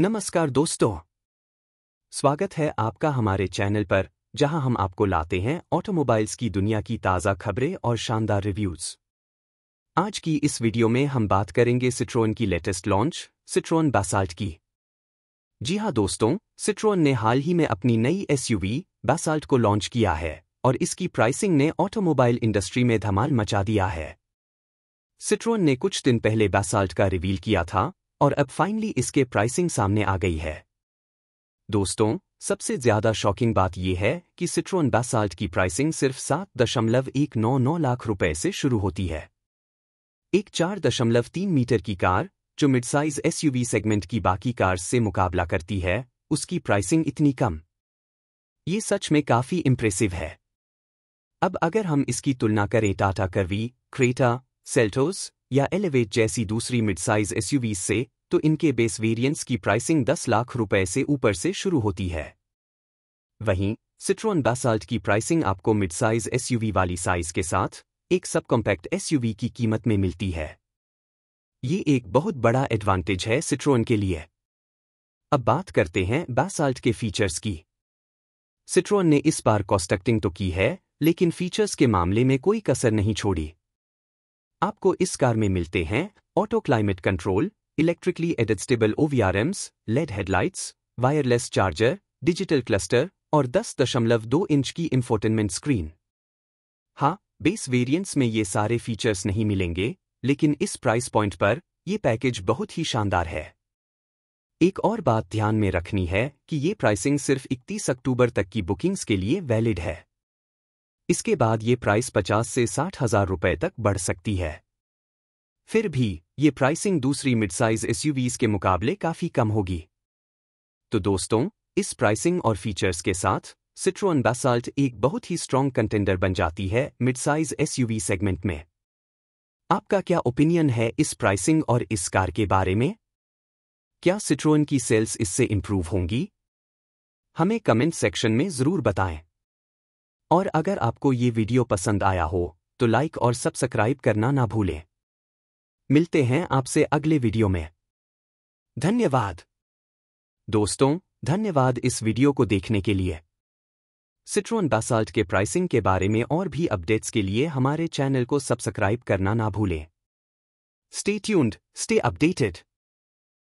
नमस्कार दोस्तों स्वागत है आपका हमारे चैनल पर जहां हम आपको लाते हैं ऑटोमोबाइल्स की दुनिया की ताज़ा खबरें और शानदार रिव्यूज़ आज की इस वीडियो में हम बात करेंगे सिट्रोन की लेटेस्ट लॉन्च सिट्रोन बैसाल्ट की जी हां दोस्तों सिट्रोन ने हाल ही में अपनी नई एसयूवी बैसाल्ट को लॉन्च किया है और इसकी प्राइसिंग ने ऑटोमोबाइल इंडस्ट्री में धमाल मचा दिया है सिट्रोन ने कुछ दिन पहले बैसाल्ट का रिवील किया था और अब फाइनली इसके प्राइसिंग सामने आ गई है दोस्तों सबसे ज्यादा शॉकिंग बात यह है कि सिट्रोन बैसाल्ट की प्राइसिंग सिर्फ सात दशमलव एक नौ नौ लाख रुपए से शुरू होती है एक चार दशमलव तीन मीटर की कार जो मिड साइज एसयूवी सेगमेंट की बाकी कार से मुकाबला करती है उसकी प्राइसिंग इतनी कम ये सच में काफी इम्प्रेसिव है अब अगर हम इसकी तुलना करें टाटा करवी क्रेटा सेल्टोस या एलिवेट जैसी दूसरी मिड साइज एसयूवीज से तो इनके बेस वेरिएंट्स की प्राइसिंग 10 लाख रुपए से ऊपर से शुरू होती है वहीं सिट्रॉन बासाल्ट की प्राइसिंग आपको मिड साइज एसयूवी वाली साइज के साथ एक सब कॉम्पैक्ट एसयूवी की कीमत में मिलती है ये एक बहुत बड़ा एडवांटेज है सिट्रोन के लिए अब बात करते हैं बासाल्ट के फीचर्स की सिट्रोन ने इस बार कॉस्टक्टिंग तो की है लेकिन फीचर्स के मामले में कोई कसर नहीं छोड़ी आपको इस कार में मिलते हैं auto climate control electrically adjustable ORVMs LED headlights wireless charger digital cluster और 10.2 इंच की इंफोटेनमेंट स्क्रीन हाँ बेस वेरिएंट्स में ये सारे फीचर्स नहीं मिलेंगे लेकिन इस प्राइस पॉइंट पर ये पैकेज बहुत ही शानदार है एक और बात ध्यान में रखनी है कि ये प्राइसिंग सिर्फ इकतीस अक्टूबर तक की बुकिंग्स के लिए वैलिड है इसके बाद ये प्राइस पचास से साठ हजार रुपये तक बढ़ सकती है फिर भी ये प्राइसिंग दूसरी मिड साइज एसयूवीज के मुकाबले काफी कम होगी तो दोस्तों इस प्राइसिंग और फीचर्स के साथ सिट्रोन बैसाल्ट एक बहुत ही स्ट्रॉन्ग कंटेंडर बन जाती है मिड साइज एसयूवी सेगमेंट में आपका क्या ओपिनियन है इस प्राइसिंग और इस कार के बारे में क्या सिट्रोन की सेल्स इससे इंप्रूव होंगी हमें कमेंट सेक्शन में जरूर बताएं और अगर आपको ये वीडियो पसंद आया हो तो लाइक और सब्सक्राइब करना ना भूलें मिलते हैं आपसे अगले वीडियो में धन्यवाद दोस्तों धन्यवाद इस वीडियो को देखने के लिए सिट्रोन बासाल्ट के प्राइसिंग के बारे में और भी अपडेट्स के लिए हमारे चैनल को सब्सक्राइब करना ना भूलें स्टे ट्यून्ड स्टे अपडेटेड